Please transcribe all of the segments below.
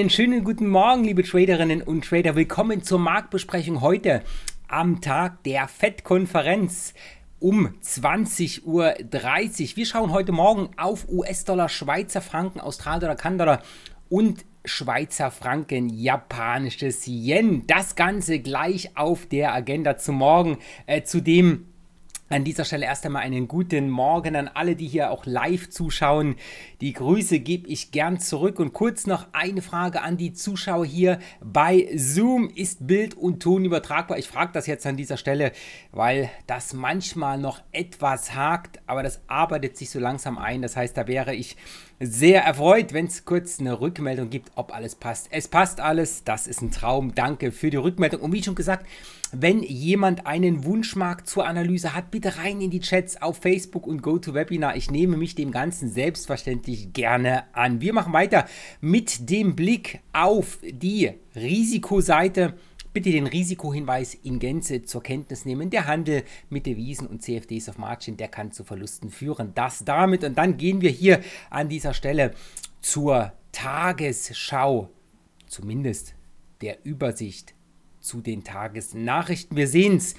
Einen schönen guten Morgen, liebe Traderinnen und Trader. Willkommen zur Marktbesprechung heute am Tag der FED-Konferenz um 20.30 Uhr. Wir schauen heute Morgen auf US-Dollar, Schweizer Franken, Australdollar, Kanadollar und Schweizer Franken, japanisches Yen. Das Ganze gleich auf der Agenda zum Morgen. Äh, zudem an dieser Stelle erst einmal einen guten Morgen an alle, die hier auch live zuschauen. Die Grüße gebe ich gern zurück und kurz noch eine Frage an die Zuschauer hier bei Zoom. Ist Bild und Ton übertragbar? Ich frage das jetzt an dieser Stelle, weil das manchmal noch etwas hakt, aber das arbeitet sich so langsam ein. Das heißt, da wäre ich sehr erfreut, wenn es kurz eine Rückmeldung gibt, ob alles passt. Es passt alles, das ist ein Traum. Danke für die Rückmeldung. Und wie schon gesagt, wenn jemand einen Wunschmarkt zur Analyse hat, bitte rein in die Chats auf Facebook und GoToWebinar. Ich nehme mich dem Ganzen selbstverständlich gerne an. Wir machen weiter mit dem Blick auf die Risikoseite. Bitte den Risikohinweis in Gänze zur Kenntnis nehmen. Der Handel mit Devisen und CFDs auf Margin, der kann zu Verlusten führen. Das damit und dann gehen wir hier an dieser Stelle zur Tagesschau, zumindest der Übersicht zu den Tagesnachrichten. Wir sehen es.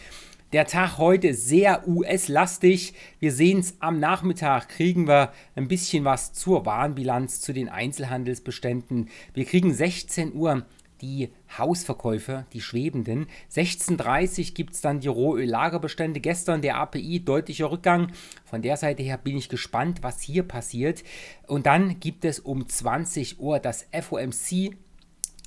Der Tag heute sehr US-lastig. Wir sehen es am Nachmittag, kriegen wir ein bisschen was zur Warenbilanz, zu den Einzelhandelsbeständen. Wir kriegen 16 Uhr die Hausverkäufe, die schwebenden. 16.30 gibt es dann die Rohöl-Lagerbestände. Gestern der API, deutlicher Rückgang. Von der Seite her bin ich gespannt, was hier passiert. Und dann gibt es um 20 Uhr das FOMC.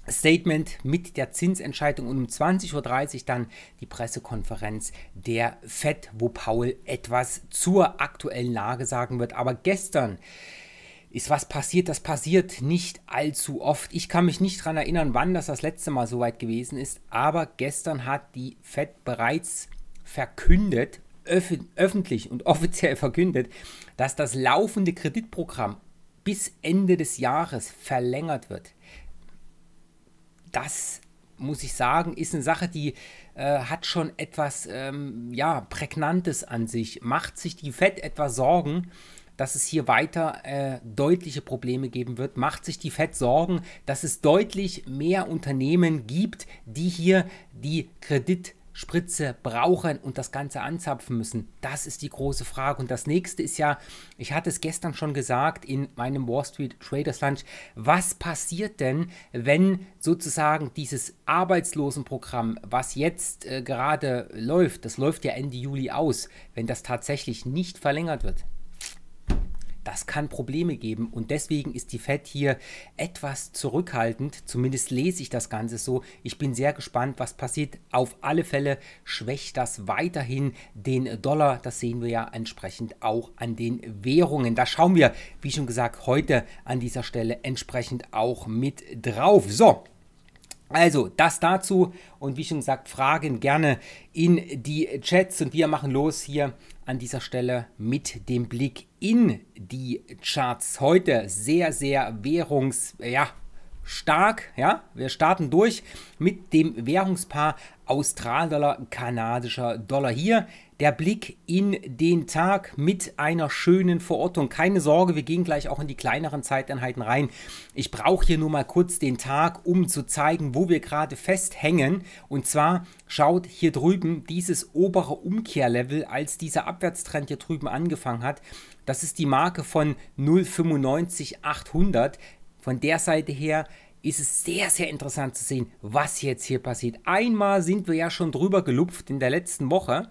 Statement mit der Zinsentscheidung und um 20.30 Uhr dann die Pressekonferenz der FED, wo Paul etwas zur aktuellen Lage sagen wird. Aber gestern äh, ist was passiert. Das passiert nicht allzu oft. Ich kann mich nicht daran erinnern, wann das das letzte Mal so weit gewesen ist, aber gestern hat die FED bereits verkündet, öf öffentlich und offiziell verkündet, dass das laufende Kreditprogramm bis Ende des Jahres verlängert wird. Das muss ich sagen, ist eine Sache, die äh, hat schon etwas ähm, ja, Prägnantes an sich. Macht sich die Fed etwas Sorgen, dass es hier weiter äh, deutliche Probleme geben wird? Macht sich die Fed Sorgen, dass es deutlich mehr Unternehmen gibt, die hier die Kredit Spritze brauchen und das Ganze anzapfen müssen? Das ist die große Frage. Und das nächste ist ja, ich hatte es gestern schon gesagt in meinem Wall Street Traders Lunch, was passiert denn, wenn sozusagen dieses Arbeitslosenprogramm, was jetzt äh, gerade läuft, das läuft ja Ende Juli aus, wenn das tatsächlich nicht verlängert wird? Das kann Probleme geben und deswegen ist die FED hier etwas zurückhaltend. Zumindest lese ich das Ganze so. Ich bin sehr gespannt, was passiert. Auf alle Fälle schwächt das weiterhin den Dollar. Das sehen wir ja entsprechend auch an den Währungen. Da schauen wir, wie schon gesagt, heute an dieser Stelle entsprechend auch mit drauf. So, also, das dazu und wie schon gesagt, Fragen gerne in die Chats und wir machen los hier an dieser Stelle mit dem Blick in die Charts heute sehr, sehr währungs, ja, stark. Ja, wir starten durch mit dem Währungspaar Australdollar, kanadischer Dollar. Hier der Blick in den Tag mit einer schönen Verortung. Keine Sorge, wir gehen gleich auch in die kleineren Zeiteinheiten rein. Ich brauche hier nur mal kurz den Tag, um zu zeigen, wo wir gerade festhängen. Und zwar schaut hier drüben dieses obere Umkehrlevel, als dieser Abwärtstrend hier drüben angefangen hat. Das ist die Marke von 0,95800 von der Seite her ist es sehr, sehr interessant zu sehen, was jetzt hier passiert. Einmal sind wir ja schon drüber gelupft in der letzten Woche.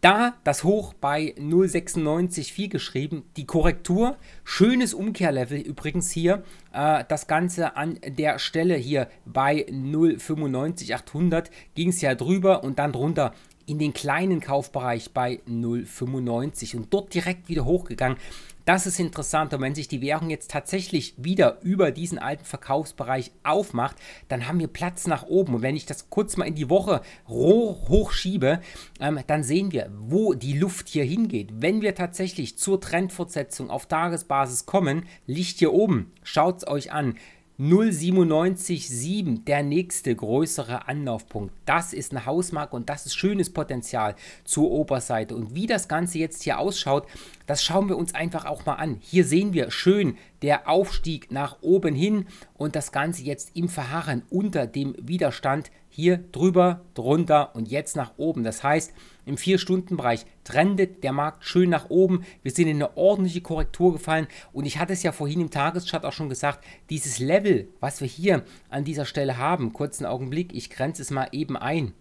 Da das Hoch bei 0,96,4 geschrieben, die Korrektur, schönes Umkehrlevel übrigens hier, äh, das Ganze an der Stelle hier bei 0,95,800 ging es ja drüber und dann drunter in den kleinen Kaufbereich bei 0,95 und dort direkt wieder hochgegangen. Das ist interessant und wenn sich die Währung jetzt tatsächlich wieder über diesen alten Verkaufsbereich aufmacht, dann haben wir Platz nach oben. Und wenn ich das kurz mal in die Woche hochschiebe, ähm, dann sehen wir, wo die Luft hier hingeht. Wenn wir tatsächlich zur Trendfortsetzung auf Tagesbasis kommen, Licht hier oben. Schaut es euch an. 097,7, der nächste größere Anlaufpunkt. Das ist eine Hausmarke und das ist schönes Potenzial zur Oberseite. Und wie das Ganze jetzt hier ausschaut, das schauen wir uns einfach auch mal an. Hier sehen wir schön der Aufstieg nach oben hin und das Ganze jetzt im Verharren unter dem Widerstand hier drüber, drunter und jetzt nach oben. Das heißt, im 4-Stunden-Bereich trendet der Markt schön nach oben. Wir sind in eine ordentliche Korrektur gefallen und ich hatte es ja vorhin im Tageschart auch schon gesagt, dieses Level, was wir hier an dieser Stelle haben, kurzen Augenblick, ich grenze es mal eben ein,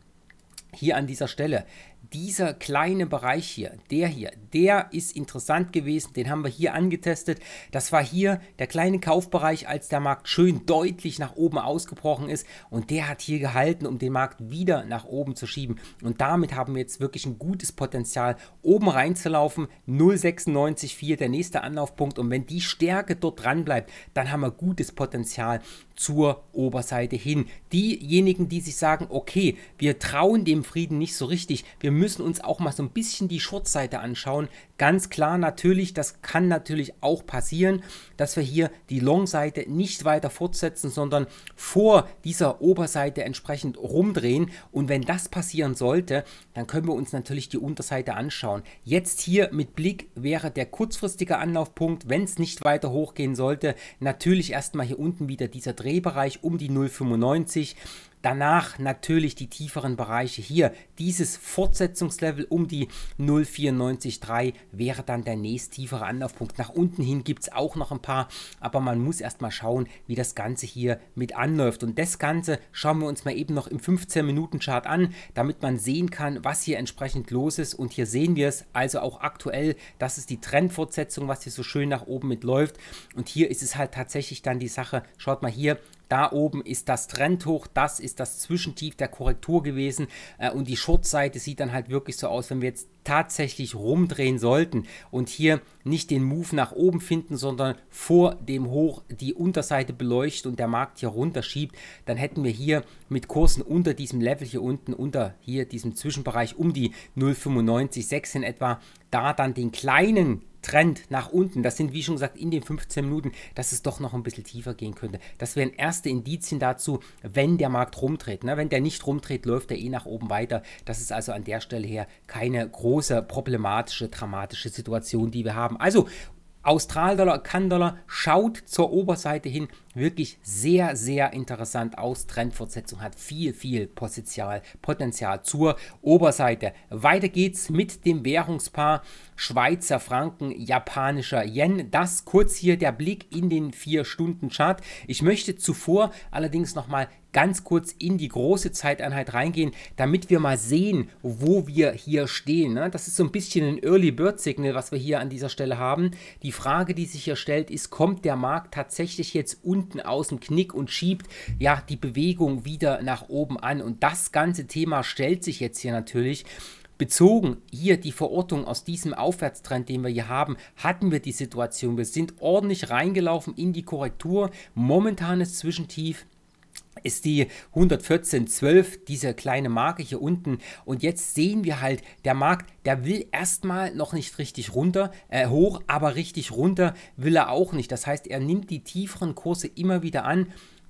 hier an dieser Stelle, dieser kleine Bereich hier, der hier, der ist interessant gewesen, den haben wir hier angetestet. Das war hier der kleine Kaufbereich, als der Markt schön deutlich nach oben ausgebrochen ist und der hat hier gehalten, um den Markt wieder nach oben zu schieben. Und damit haben wir jetzt wirklich ein gutes Potenzial, oben reinzulaufen. 0,96,4 der nächste Anlaufpunkt und wenn die Stärke dort dran bleibt, dann haben wir gutes Potenzial zur Oberseite hin. Diejenigen, die sich sagen, okay, wir trauen dem Frieden nicht so richtig, wir wir müssen uns auch mal so ein bisschen die Shortseite anschauen. Ganz klar natürlich, das kann natürlich auch passieren, dass wir hier die Long-Seite nicht weiter fortsetzen, sondern vor dieser Oberseite entsprechend rumdrehen. Und wenn das passieren sollte, dann können wir uns natürlich die Unterseite anschauen. Jetzt hier mit Blick wäre der kurzfristige Anlaufpunkt, wenn es nicht weiter hochgehen sollte, natürlich erstmal hier unten wieder dieser Drehbereich um die 0,95. Danach natürlich die tieferen Bereiche hier. Dieses Fortsetzungslevel um die 0,943 wäre dann der nächst tiefere Anlaufpunkt. Nach unten hin gibt es auch noch ein paar, aber man muss erstmal schauen, wie das Ganze hier mit anläuft. Und das Ganze schauen wir uns mal eben noch im 15-Minuten-Chart an, damit man sehen kann, was hier entsprechend los ist. Und hier sehen wir es also auch aktuell. Das ist die Trendfortsetzung, was hier so schön nach oben mitläuft. Und hier ist es halt tatsächlich dann die Sache, schaut mal hier, da oben ist das Trendhoch, das ist das Zwischentief der Korrektur gewesen äh, und die Shortseite sieht dann halt wirklich so aus, wenn wir jetzt tatsächlich rumdrehen sollten und hier nicht den Move nach oben finden, sondern vor dem Hoch die Unterseite beleuchtet und der Markt hier runterschiebt, dann hätten wir hier mit Kursen unter diesem Level hier unten, unter hier diesem Zwischenbereich um die 0,95,6 in etwa, da dann den kleinen Trend nach unten, das sind wie schon gesagt in den 15 Minuten, dass es doch noch ein bisschen tiefer gehen könnte. Das wären erste Indizien dazu, wenn der Markt rumdreht. Ne? Wenn der nicht rumdreht, läuft er eh nach oben weiter. Das ist also an der Stelle her keine große problematische, dramatische Situation, die wir haben. Also Australdollar, Kann-Dollar schaut zur Oberseite hin, wirklich sehr, sehr interessant aus. Trendfortsetzung hat viel, viel Potenzial, Potenzial zur Oberseite. Weiter geht's mit dem Währungspaar Schweizer Franken, japanischer Yen. Das kurz hier der Blick in den 4-Stunden-Chart. Ich möchte zuvor allerdings nochmal ganz kurz in die große Zeiteinheit reingehen, damit wir mal sehen, wo wir hier stehen. Ne? Das ist so ein bisschen ein Early Bird Signal, was wir hier an dieser Stelle haben. Die Frage, die sich hier stellt, ist, kommt der Markt tatsächlich jetzt unter unten aus dem Knick und schiebt ja die Bewegung wieder nach oben an. Und das ganze Thema stellt sich jetzt hier natürlich bezogen hier die Verortung aus diesem Aufwärtstrend, den wir hier haben, hatten wir die Situation. Wir sind ordentlich reingelaufen in die Korrektur. Momentanes Zwischentief ist die 114.12, diese kleine Marke hier unten. Und jetzt sehen wir halt, der Markt, der will erstmal noch nicht richtig runter, äh, hoch, aber richtig runter will er auch nicht. Das heißt, er nimmt die tieferen Kurse immer wieder an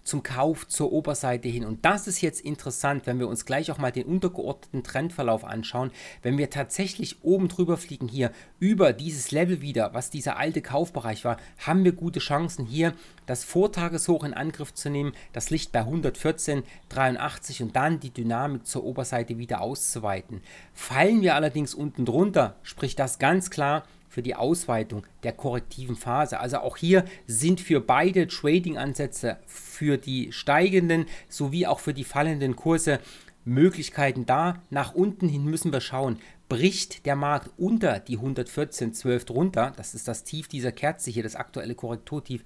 zum Kauf zur Oberseite hin. Und das ist jetzt interessant, wenn wir uns gleich auch mal den untergeordneten Trendverlauf anschauen. Wenn wir tatsächlich oben drüber fliegen hier über dieses Level wieder, was dieser alte Kaufbereich war, haben wir gute Chancen hier das Vortageshoch in Angriff zu nehmen, das Licht bei 114,83 und dann die Dynamik zur Oberseite wieder auszuweiten. Fallen wir allerdings unten drunter, spricht das ganz klar für die Ausweitung der korrektiven Phase. Also auch hier sind für beide Trading-Ansätze, für die steigenden sowie auch für die fallenden Kurse Möglichkeiten da. Nach unten hin müssen wir schauen, bricht der Markt unter die 114,12 drunter, das ist das Tief dieser Kerze hier, das aktuelle Korrekturtief,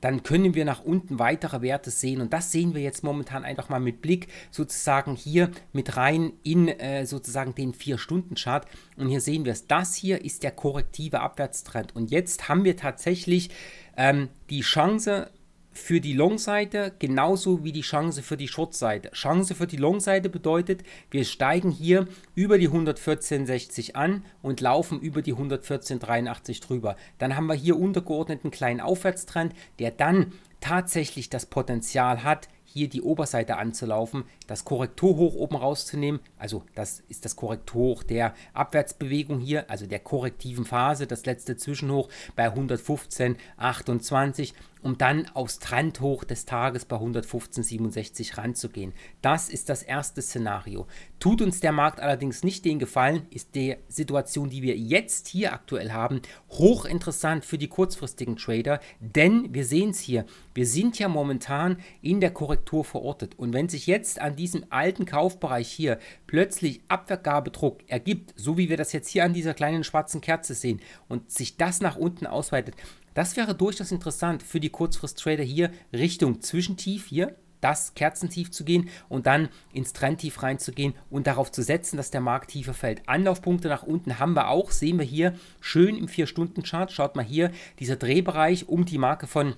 dann können wir nach unten weitere Werte sehen. Und das sehen wir jetzt momentan einfach mal mit Blick sozusagen hier mit rein in äh, sozusagen den 4-Stunden-Chart. Und hier sehen wir es. Das hier ist der korrektive Abwärtstrend. Und jetzt haben wir tatsächlich ähm, die Chance, für die Long-Seite genauso wie die Chance für die Short-Seite. Chance für die Long-Seite bedeutet, wir steigen hier über die 114,60 an und laufen über die 114,83 drüber. Dann haben wir hier untergeordneten kleinen Aufwärtstrend, der dann tatsächlich das Potenzial hat, hier die Oberseite anzulaufen, das Korrektor oben rauszunehmen. Also das ist das Korrekturhoch der Abwärtsbewegung hier, also der korrektiven Phase, das letzte Zwischenhoch bei 115,28 um dann aufs Trendhoch des Tages bei 115,67 ranzugehen. Das ist das erste Szenario. Tut uns der Markt allerdings nicht den Gefallen, ist die Situation, die wir jetzt hier aktuell haben, hochinteressant für die kurzfristigen Trader, denn wir sehen es hier, wir sind ja momentan in der Korrektur verortet und wenn sich jetzt an diesem alten Kaufbereich hier plötzlich Abvergabedruck ergibt, so wie wir das jetzt hier an dieser kleinen schwarzen Kerze sehen und sich das nach unten ausweitet, das wäre durchaus interessant für die Kurzfrist-Trader hier Richtung Zwischentief hier das Kerzentief zu gehen und dann ins Trendtief reinzugehen und darauf zu setzen, dass der Markt tiefer fällt. Anlaufpunkte nach unten haben wir auch, sehen wir hier schön im 4-Stunden-Chart. Schaut mal hier, dieser Drehbereich um die Marke von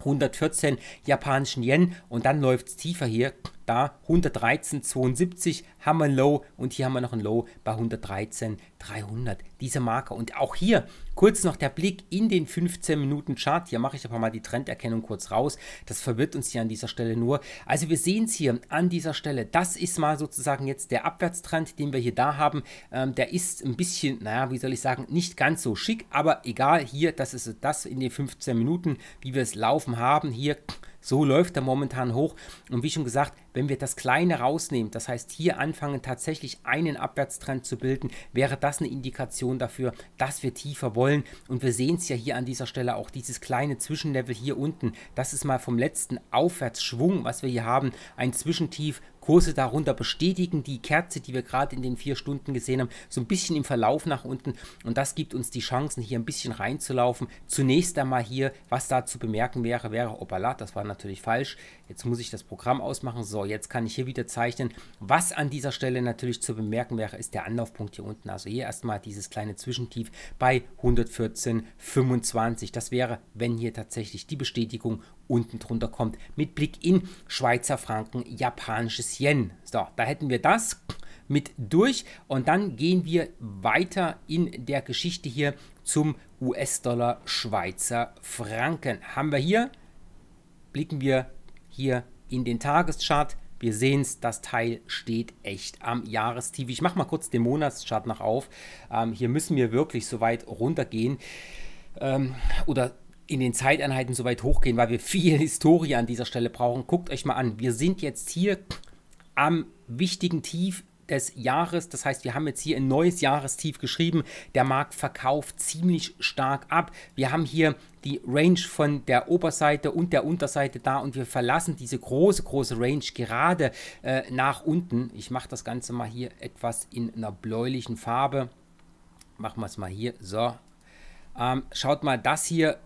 114 japanischen Yen und dann läuft es tiefer hier da 113,72 haben wir ein Low und hier haben wir noch ein Low bei 113,300. Diese Marke und auch hier kurz noch der Blick in den 15 Minuten Chart. Hier mache ich aber mal die Trenderkennung kurz raus. Das verwirrt uns hier an dieser Stelle nur. Also wir sehen es hier an dieser Stelle. Das ist mal sozusagen jetzt der Abwärtstrend, den wir hier da haben. Ähm, der ist ein bisschen, naja, wie soll ich sagen, nicht ganz so schick, aber egal. Hier, das ist das in den 15 Minuten, wie wir es laufen haben. Hier so läuft er momentan hoch. Und wie schon gesagt, wenn wir das Kleine rausnehmen, das heißt hier anfangen tatsächlich einen Abwärtstrend zu bilden, wäre das eine Indikation dafür, dass wir tiefer wollen. Und wir sehen es ja hier an dieser Stelle auch, dieses kleine Zwischenlevel hier unten. Das ist mal vom letzten Aufwärtsschwung, was wir hier haben, ein Zwischentief Kurse darunter bestätigen die Kerze, die wir gerade in den vier Stunden gesehen haben, so ein bisschen im Verlauf nach unten. Und das gibt uns die Chancen, hier ein bisschen reinzulaufen. Zunächst einmal hier, was da zu bemerken wäre, wäre Opala, das war natürlich falsch. Jetzt muss ich das Programm ausmachen. So, jetzt kann ich hier wieder zeichnen. Was an dieser Stelle natürlich zu bemerken wäre, ist der Anlaufpunkt hier unten. Also hier erstmal dieses kleine Zwischentief bei 114,25. Das wäre, wenn hier tatsächlich die Bestätigung unten drunter kommt mit Blick in Schweizer Franken, japanisches Yen. So, da hätten wir das mit durch und dann gehen wir weiter in der Geschichte hier zum US-Dollar Schweizer Franken. Haben wir hier, blicken wir hier in den Tageschart. Wir sehen es, das Teil steht echt am Jahrestief. Ich mache mal kurz den Monatschart noch auf. Ähm, hier müssen wir wirklich so weit runtergehen ähm, oder in den Zeiteinheiten so weit hochgehen, weil wir viel Historie an dieser Stelle brauchen. Guckt euch mal an, wir sind jetzt hier am wichtigen Tief des Jahres. Das heißt, wir haben jetzt hier ein neues Jahrestief geschrieben. Der Markt verkauft ziemlich stark ab. Wir haben hier die Range von der Oberseite und der Unterseite da und wir verlassen diese große, große Range gerade äh, nach unten. Ich mache das Ganze mal hier etwas in einer bläulichen Farbe. Machen wir es mal hier. So. Ähm, schaut mal, das hier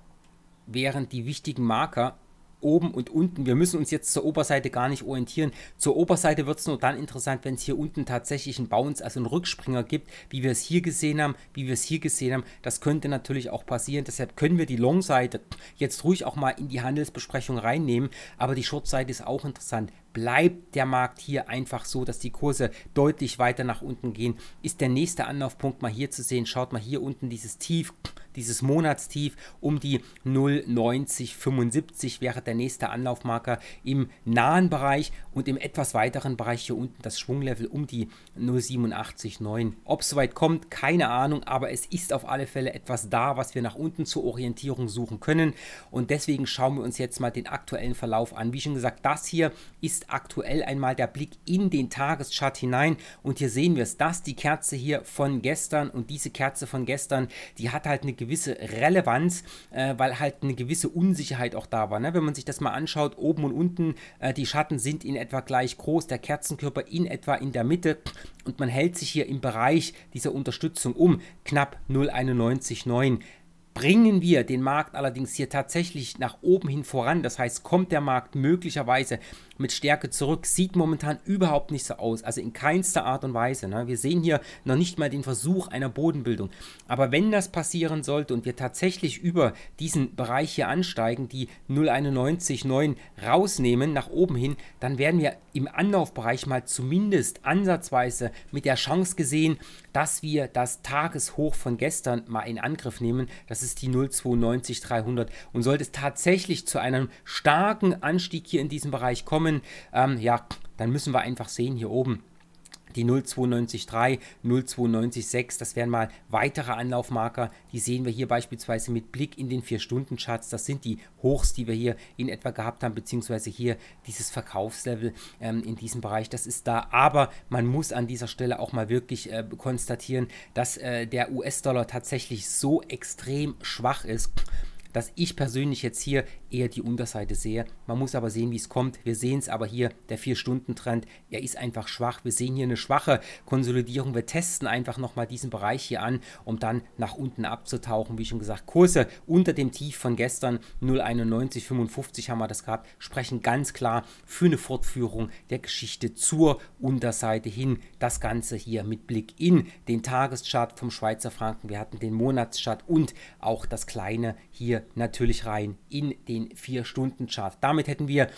während die wichtigen Marker oben und unten, wir müssen uns jetzt zur Oberseite gar nicht orientieren. Zur Oberseite wird es nur dann interessant, wenn es hier unten tatsächlich einen Bounce, also einen Rückspringer gibt, wie wir es hier gesehen haben, wie wir es hier gesehen haben. Das könnte natürlich auch passieren. Deshalb können wir die Long-Seite jetzt ruhig auch mal in die Handelsbesprechung reinnehmen. Aber die Short-Seite ist auch interessant. Bleibt der Markt hier einfach so, dass die Kurse deutlich weiter nach unten gehen, ist der nächste Anlaufpunkt mal hier zu sehen. Schaut mal hier unten dieses Tief dieses Monatstief um die 0,9075 wäre der nächste Anlaufmarker im nahen Bereich und im etwas weiteren Bereich hier unten das Schwunglevel um die 0,879. Ob es soweit kommt, keine Ahnung, aber es ist auf alle Fälle etwas da, was wir nach unten zur Orientierung suchen können und deswegen schauen wir uns jetzt mal den aktuellen Verlauf an. Wie schon gesagt, das hier ist aktuell einmal der Blick in den Tageschart hinein und hier sehen wir es, dass die Kerze hier von gestern und diese Kerze von gestern, die hat halt eine gewisse gewisse Relevanz, äh, weil halt eine gewisse Unsicherheit auch da war. Ne? Wenn man sich das mal anschaut, oben und unten, äh, die Schatten sind in etwa gleich groß, der Kerzenkörper in etwa in der Mitte und man hält sich hier im Bereich dieser Unterstützung um, knapp 0,91,9 bringen wir den Markt allerdings hier tatsächlich nach oben hin voran. Das heißt, kommt der Markt möglicherweise mit Stärke zurück. Sieht momentan überhaupt nicht so aus. Also in keinster Art und Weise. Ne? Wir sehen hier noch nicht mal den Versuch einer Bodenbildung. Aber wenn das passieren sollte und wir tatsächlich über diesen Bereich hier ansteigen, die 0,91,9 rausnehmen, nach oben hin, dann werden wir im Anlaufbereich mal zumindest ansatzweise mit der Chance gesehen, dass wir das Tageshoch von gestern mal in Angriff nehmen. Das ist die 0,92,300. Und sollte es tatsächlich zu einem starken Anstieg hier in diesem Bereich kommen, kommen, ähm, ja, dann müssen wir einfach sehen hier oben die 0,92,3, 0,92,6, das wären mal weitere Anlaufmarker. Die sehen wir hier beispielsweise mit Blick in den 4-Stunden-Charts. Das sind die Hochs, die wir hier in etwa gehabt haben, beziehungsweise hier dieses Verkaufslevel ähm, in diesem Bereich, das ist da. Aber man muss an dieser Stelle auch mal wirklich äh, konstatieren, dass äh, der US-Dollar tatsächlich so extrem schwach ist dass ich persönlich jetzt hier eher die Unterseite sehe. Man muss aber sehen, wie es kommt. Wir sehen es aber hier, der 4-Stunden-Trend, er ist einfach schwach. Wir sehen hier eine schwache Konsolidierung. Wir testen einfach nochmal diesen Bereich hier an, um dann nach unten abzutauchen. Wie schon gesagt, Kurse unter dem Tief von gestern 0,9155 haben wir das gehabt, sprechen ganz klar für eine Fortführung der Geschichte zur Unterseite hin. Das Ganze hier mit Blick in den Tageschart vom Schweizer Franken. Wir hatten den Monatschart und auch das kleine hier natürlich rein in den den 4-Stunden-Chart. Damit hätten wir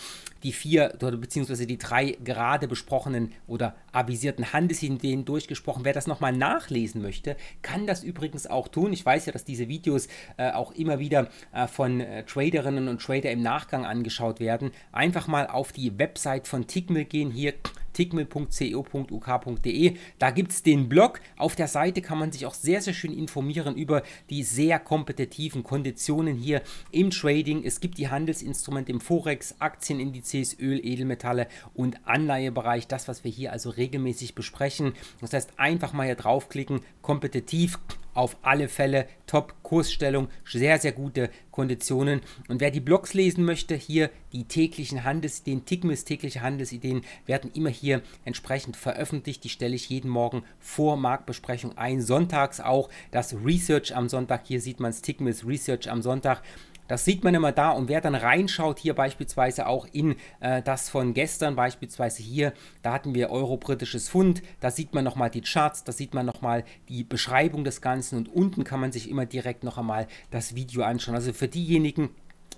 die vier beziehungsweise die drei gerade besprochenen oder avisierten Handelsideen durchgesprochen. Wer das nochmal nachlesen möchte, kann das übrigens auch tun. Ich weiß ja, dass diese Videos äh, auch immer wieder äh, von äh, Traderinnen und Trader im Nachgang angeschaut werden. Einfach mal auf die Website von Tickmill gehen. Hier tickme.co.uk.de. Da gibt es den Blog. Auf der Seite kann man sich auch sehr, sehr schön informieren über die sehr kompetitiven Konditionen hier im Trading. Es gibt die Handelsinstrumente im Forex, Aktienindizes, Öl, Edelmetalle und Anleihebereich. Das, was wir hier also regelmäßig besprechen. Das heißt, einfach mal hier draufklicken, kompetitiv auf alle Fälle top Kursstellung, sehr, sehr gute Konditionen. Und wer die Blogs lesen möchte, hier die täglichen Handelsideen, Tickmiss tägliche Handelsideen werden immer hier entsprechend veröffentlicht. Die stelle ich jeden Morgen vor Marktbesprechung ein. Sonntags auch das Research am Sonntag. Hier sieht man es, Tickmiss Research am Sonntag. Das sieht man immer da und wer dann reinschaut, hier beispielsweise auch in äh, das von gestern, beispielsweise hier, da hatten wir euro-britisches Pfund, da sieht man nochmal die Charts, da sieht man nochmal die Beschreibung des Ganzen und unten kann man sich immer direkt noch einmal das Video anschauen. Also für diejenigen,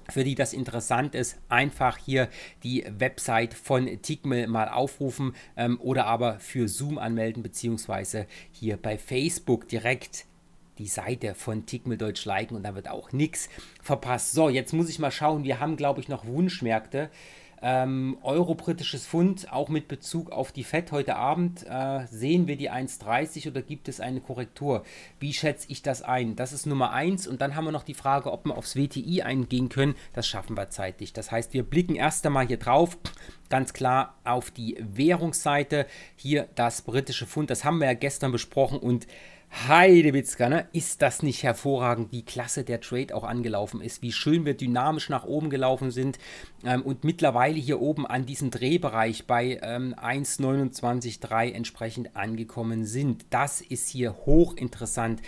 für die das interessant ist, einfach hier die Website von Tigmel mal aufrufen ähm, oder aber für Zoom anmelden, beziehungsweise hier bei Facebook direkt anmelden die Seite von Tickmill Deutsch liken und dann wird auch nichts verpasst. So, jetzt muss ich mal schauen. Wir haben, glaube ich, noch Wunschmärkte. Ähm, Euro britisches Pfund, auch mit Bezug auf die FED heute Abend, äh, sehen wir die 1,30 oder gibt es eine Korrektur? Wie schätze ich das ein? Das ist Nummer 1 und dann haben wir noch die Frage, ob wir aufs WTI eingehen können. Das schaffen wir zeitlich. Das heißt, wir blicken erst einmal hier drauf, ganz klar auf die Währungsseite. Hier das britische Pfund, das haben wir ja gestern besprochen und Heidewitzka, ne? Ist das nicht hervorragend, wie klasse der Trade auch angelaufen ist, wie schön wir dynamisch nach oben gelaufen sind ähm, und mittlerweile hier oben an diesem Drehbereich bei ähm, 1,29,3 entsprechend angekommen sind. Das ist hier hochinteressant.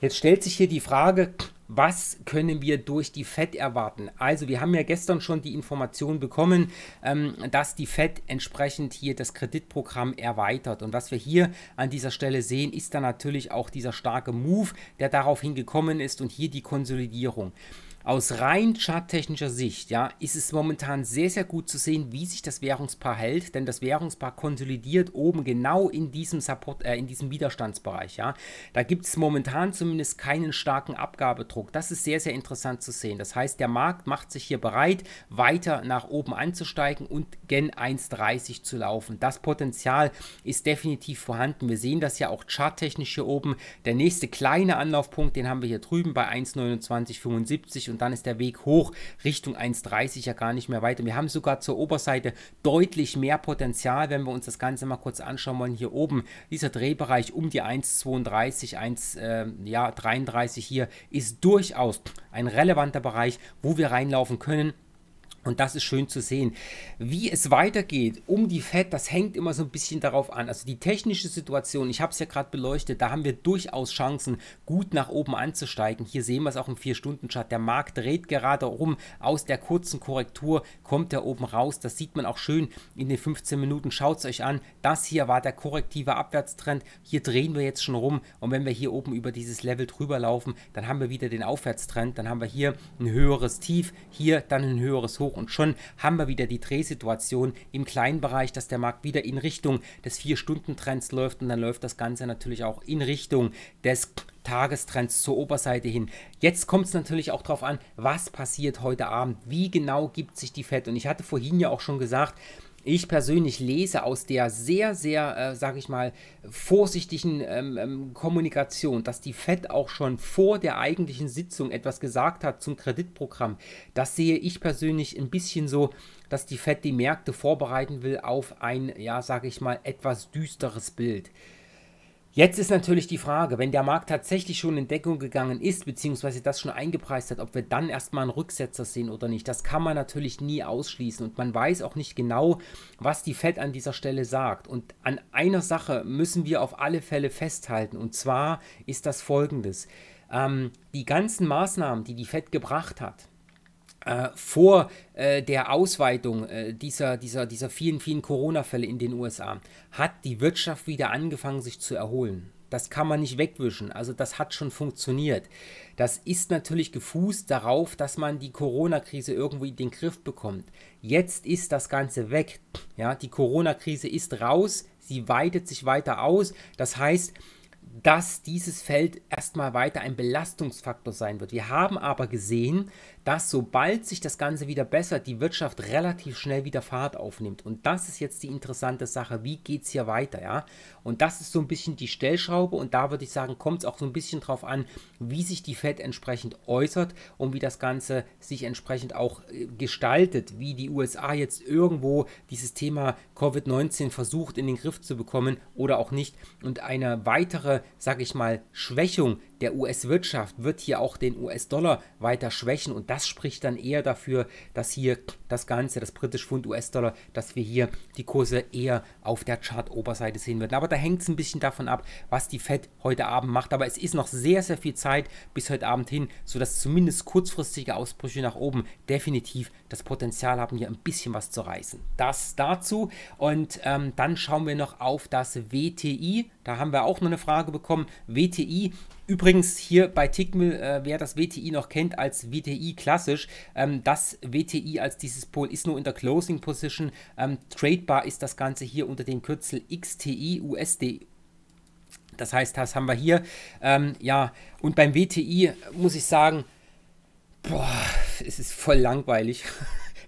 Jetzt stellt sich hier die Frage, was können wir durch die FED erwarten? Also wir haben ja gestern schon die Information bekommen, ähm, dass die FED entsprechend hier das Kreditprogramm erweitert. Und was wir hier an dieser Stelle sehen, ist dann natürlich auch dieser starke Move, der daraufhin gekommen ist und hier die Konsolidierung. Aus rein charttechnischer Sicht ja, ist es momentan sehr, sehr gut zu sehen, wie sich das Währungspaar hält, denn das Währungspaar konsolidiert oben genau in diesem Support, äh, in diesem Widerstandsbereich. Ja. Da gibt es momentan zumindest keinen starken Abgabedruck. Das ist sehr, sehr interessant zu sehen. Das heißt, der Markt macht sich hier bereit, weiter nach oben anzusteigen und gen 1,30 zu laufen. Das Potenzial ist definitiv vorhanden. Wir sehen das ja auch charttechnisch hier oben. Der nächste kleine Anlaufpunkt, den haben wir hier drüben bei 1,2975 und und dann ist der Weg hoch Richtung 1,30 ja gar nicht mehr weit. Und wir haben sogar zur Oberseite deutlich mehr Potenzial, wenn wir uns das Ganze mal kurz anschauen wollen. Hier oben, dieser Drehbereich um die 1,32, 1, äh, ja, 33 hier ist durchaus ein relevanter Bereich, wo wir reinlaufen können. Und das ist schön zu sehen. Wie es weitergeht um die FED, das hängt immer so ein bisschen darauf an. Also die technische Situation, ich habe es ja gerade beleuchtet, da haben wir durchaus Chancen, gut nach oben anzusteigen. Hier sehen wir es auch im 4-Stunden-Chart. Der Markt dreht gerade rum. Aus der kurzen Korrektur kommt er oben raus. Das sieht man auch schön in den 15 Minuten. Schaut es euch an. Das hier war der korrektive Abwärtstrend. Hier drehen wir jetzt schon rum. Und wenn wir hier oben über dieses Level drüber laufen, dann haben wir wieder den Aufwärtstrend. Dann haben wir hier ein höheres Tief, hier dann ein höheres Hoch und schon haben wir wieder die Drehsituation im kleinen Bereich, dass der Markt wieder in Richtung des 4-Stunden-Trends läuft und dann läuft das Ganze natürlich auch in Richtung des Tagestrends zur Oberseite hin. Jetzt kommt es natürlich auch darauf an, was passiert heute Abend, wie genau gibt sich die Fed. Und ich hatte vorhin ja auch schon gesagt, ich persönlich lese aus der sehr, sehr, äh, sage ich mal, vorsichtigen ähm, ähm, Kommunikation, dass die FED auch schon vor der eigentlichen Sitzung etwas gesagt hat zum Kreditprogramm. Das sehe ich persönlich ein bisschen so, dass die FED die Märkte vorbereiten will auf ein, ja, sage ich mal, etwas düsteres Bild. Jetzt ist natürlich die Frage, wenn der Markt tatsächlich schon in Deckung gegangen ist, beziehungsweise das schon eingepreist hat, ob wir dann erstmal einen Rücksetzer sehen oder nicht. Das kann man natürlich nie ausschließen und man weiß auch nicht genau, was die Fed an dieser Stelle sagt. Und an einer Sache müssen wir auf alle Fälle festhalten und zwar ist das folgendes. Ähm, die ganzen Maßnahmen, die die Fed gebracht hat, äh, vor äh, der Ausweitung äh, dieser, dieser, dieser vielen, vielen Corona-Fälle in den USA hat die Wirtschaft wieder angefangen, sich zu erholen. Das kann man nicht wegwischen. Also das hat schon funktioniert. Das ist natürlich gefußt darauf, dass man die Corona-Krise irgendwo in den Griff bekommt. Jetzt ist das Ganze weg. Ja, die Corona-Krise ist raus. Sie weitet sich weiter aus. Das heißt, dass dieses Feld erstmal weiter ein Belastungsfaktor sein wird. Wir haben aber gesehen, dass sobald sich das Ganze wieder bessert, die Wirtschaft relativ schnell wieder Fahrt aufnimmt. Und das ist jetzt die interessante Sache. Wie geht es hier weiter? Ja? Und das ist so ein bisschen die Stellschraube. Und da würde ich sagen, kommt es auch so ein bisschen drauf an, wie sich die Fed entsprechend äußert und wie das Ganze sich entsprechend auch äh, gestaltet, wie die USA jetzt irgendwo dieses Thema Covid-19 versucht in den Griff zu bekommen oder auch nicht. Und eine weitere, sage ich mal, Schwächung der US-Wirtschaft wird hier auch den US-Dollar weiter schwächen. Und das das spricht dann eher dafür, dass hier das Ganze, das britische Pfund US-Dollar, dass wir hier die Kurse eher auf der Chart-Oberseite sehen würden. Aber da hängt es ein bisschen davon ab, was die Fed heute Abend macht. Aber es ist noch sehr, sehr viel Zeit bis heute Abend hin, sodass zumindest kurzfristige Ausbrüche nach oben definitiv das Potenzial haben, hier ein bisschen was zu reißen. Das dazu. Und ähm, dann schauen wir noch auf das WTI. Da haben wir auch noch eine Frage bekommen. WTI Übrigens hier bei Tickmill, äh, wer das WTI noch kennt als WTI klassisch, ähm, das WTI als dieses Pol ist nur in der Closing Position. Ähm, tradebar ist das Ganze hier unter dem Kürzel XTI USD. Das heißt, das haben wir hier. Ähm, ja, und beim WTI muss ich sagen, boah, es ist voll langweilig.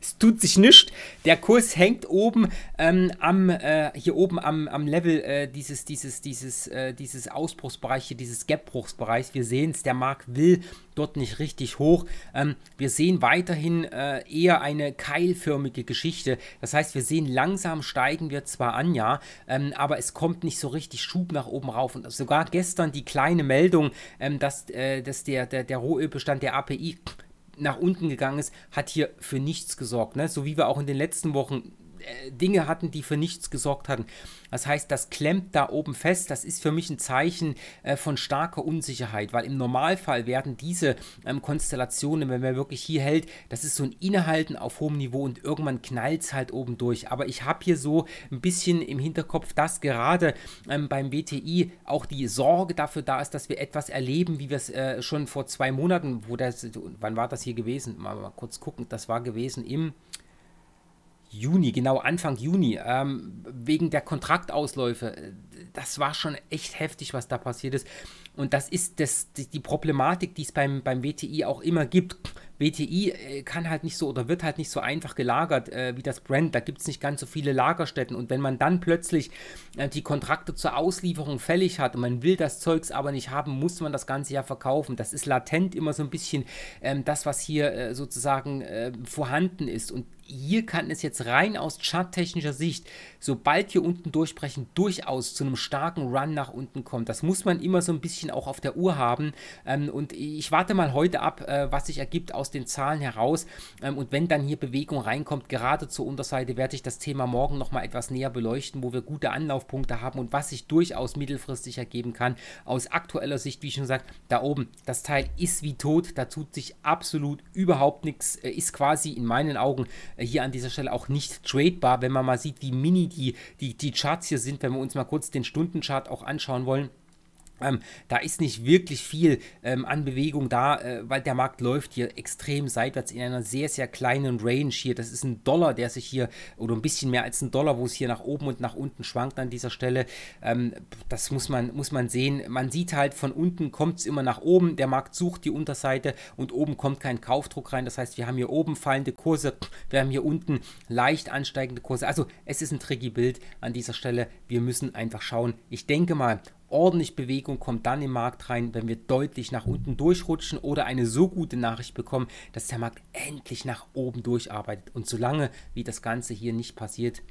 Es tut sich nichts. Der Kurs hängt oben ähm, am, äh, hier oben am, am Level äh, dieses, dieses, dieses, äh, dieses Ausbruchsbereich, hier, dieses Gapbruchsbereichs. Wir sehen es, der Markt will dort nicht richtig hoch. Ähm, wir sehen weiterhin äh, eher eine keilförmige Geschichte. Das heißt, wir sehen langsam steigen wir zwar an, ja, ähm, aber es kommt nicht so richtig Schub nach oben rauf. Und sogar gestern die kleine Meldung, ähm, dass, äh, dass der, der, der Rohölbestand der API nach unten gegangen ist, hat hier für nichts gesorgt. Ne? So wie wir auch in den letzten Wochen äh, Dinge hatten, die für nichts gesorgt hatten. Das heißt, das klemmt da oben fest. Das ist für mich ein Zeichen äh, von starker Unsicherheit, weil im Normalfall werden diese ähm, Konstellationen, wenn man wirklich hier hält, das ist so ein Innehalten auf hohem Niveau und irgendwann knallt es halt oben durch. Aber ich habe hier so ein bisschen im Hinterkopf, dass gerade ähm, beim WTI auch die Sorge dafür da ist, dass wir etwas erleben, wie wir es äh, schon vor zwei Monaten, wo das, wann war das hier gewesen? Mal, mal kurz gucken, das war gewesen im Juni, genau Anfang Juni, ähm, wegen der Kontraktausläufe. Äh, das war schon echt heftig, was da passiert ist. Und das ist das, die Problematik, die es beim, beim WTI auch immer gibt. WTI äh, kann halt nicht so oder wird halt nicht so einfach gelagert äh, wie das Brand. Da gibt es nicht ganz so viele Lagerstätten. Und wenn man dann plötzlich äh, die Kontrakte zur Auslieferung fällig hat und man will das Zeugs aber nicht haben, muss man das Ganze ja verkaufen. Das ist latent immer so ein bisschen ähm, das, was hier äh, sozusagen äh, vorhanden ist. Und hier kann es jetzt rein aus charttechnischer Sicht, sobald hier unten durchbrechen, durchaus zu einem starken Run nach unten kommen. Das muss man immer so ein bisschen auch auf der Uhr haben. Ähm, und ich warte mal heute ab, äh, was sich ergibt aus den Zahlen heraus. Ähm, und wenn dann hier Bewegung reinkommt, gerade zur Unterseite, werde ich das Thema morgen nochmal etwas näher beleuchten, wo wir gute Anlaufpunkte haben und was sich durchaus mittelfristig ergeben kann. Aus aktueller Sicht, wie ich schon gesagt, da oben, das Teil ist wie tot, da tut sich absolut überhaupt nichts, äh, ist quasi in meinen Augen hier an dieser Stelle auch nicht tradebar, wenn man mal sieht, wie mini die, die, die Charts hier sind, wenn wir uns mal kurz den Stundenchart auch anschauen wollen ähm, da ist nicht wirklich viel ähm, an Bewegung da, äh, weil der Markt läuft hier extrem seitwärts in einer sehr, sehr kleinen Range hier. Das ist ein Dollar, der sich hier, oder ein bisschen mehr als ein Dollar, wo es hier nach oben und nach unten schwankt an dieser Stelle. Ähm, das muss man, muss man sehen. Man sieht halt, von unten kommt es immer nach oben. Der Markt sucht die Unterseite und oben kommt kein Kaufdruck rein. Das heißt, wir haben hier oben fallende Kurse, wir haben hier unten leicht ansteigende Kurse. Also es ist ein tricky Bild an dieser Stelle. Wir müssen einfach schauen. Ich denke mal, ordentlich Bewegung kommt dann im Markt rein, wenn wir deutlich nach unten durchrutschen oder eine so gute Nachricht bekommen, dass der Markt endlich nach oben durcharbeitet. Und solange wie das Ganze hier nicht passiert,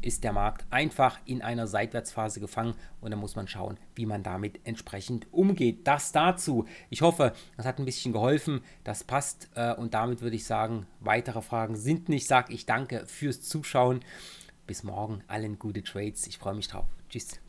ist der Markt einfach in einer Seitwärtsphase gefangen und da muss man schauen, wie man damit entsprechend umgeht. Das dazu. Ich hoffe, das hat ein bisschen geholfen, das passt äh, und damit würde ich sagen, weitere Fragen sind nicht. Sag ich danke fürs Zuschauen. Bis morgen, allen gute Trades. Ich freue mich drauf. Tschüss.